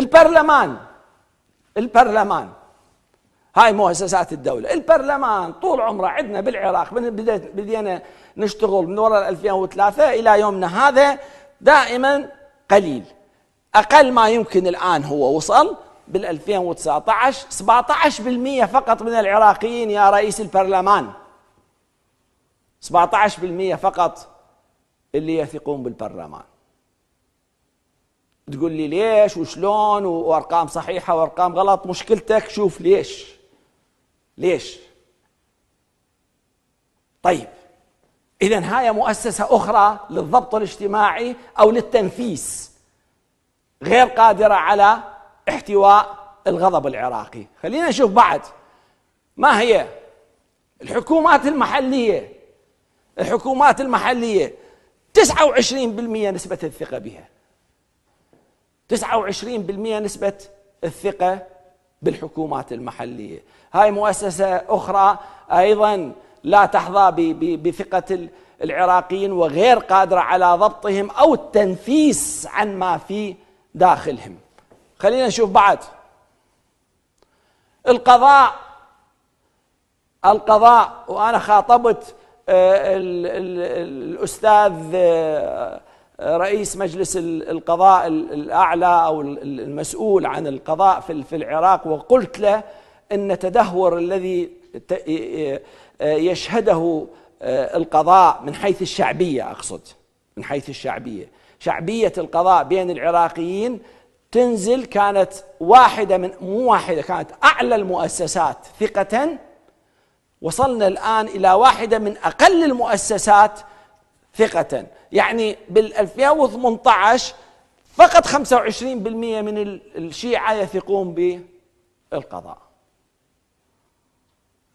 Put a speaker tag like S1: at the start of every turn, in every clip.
S1: البرلمان البرلمان هاي مؤسسات الدولة البرلمان طول عمره عندنا بالعراق من بداية بدينا نشتغل من وراء 2003 إلى يومنا هذا دائما قليل أقل ما يمكن الآن هو وصل بال 2019 17% فقط من العراقيين يا رئيس البرلمان 17% فقط اللي يثقون بالبرلمان تقول لي ليش وشلون وارقام صحيحه وارقام غلط مشكلتك شوف ليش ليش طيب اذا هاي مؤسسه اخرى للضبط الاجتماعي او للتنفيس غير قادره على احتواء الغضب العراقي خلينا نشوف بعد ما هي الحكومات المحليه الحكومات المحليه 29% نسبه الثقه بها 29% نسبة الثقة بالحكومات المحلية هاي مؤسسة أخرى أيضا لا تحظى بثقة العراقيين وغير قادرة على ضبطهم أو التنفيس عن ما في داخلهم خلينا نشوف بعد القضاء القضاء وأنا خاطبت آه، الأستاذ آه، رئيس مجلس القضاء الأعلى أو المسؤول عن القضاء في العراق وقلت له أن تدهور الذي يشهده آه، القضاء من حيث الشعبية أقصد من حيث الشعبية شعبية القضاء بين العراقيين تنزل كانت واحدة من مو واحدة كانت أعلى المؤسسات ثقة وصلنا الآن إلى واحدة من أقل المؤسسات ثقة يعني بال 2018 فقط 25% من الشيعة يثقون بالقضاء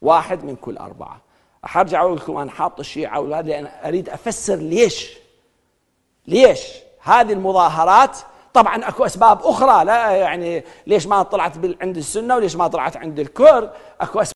S1: واحد من كل أربعة أرجع أقول لكم أنا حاط الشيعة أولاد لأن أريد أفسر ليش ليش هذه المظاهرات طبعا اكو اسباب اخرى لا يعني ليش ما طلعت عند السنه وليش ما طلعت عند الكرد اكو أسباب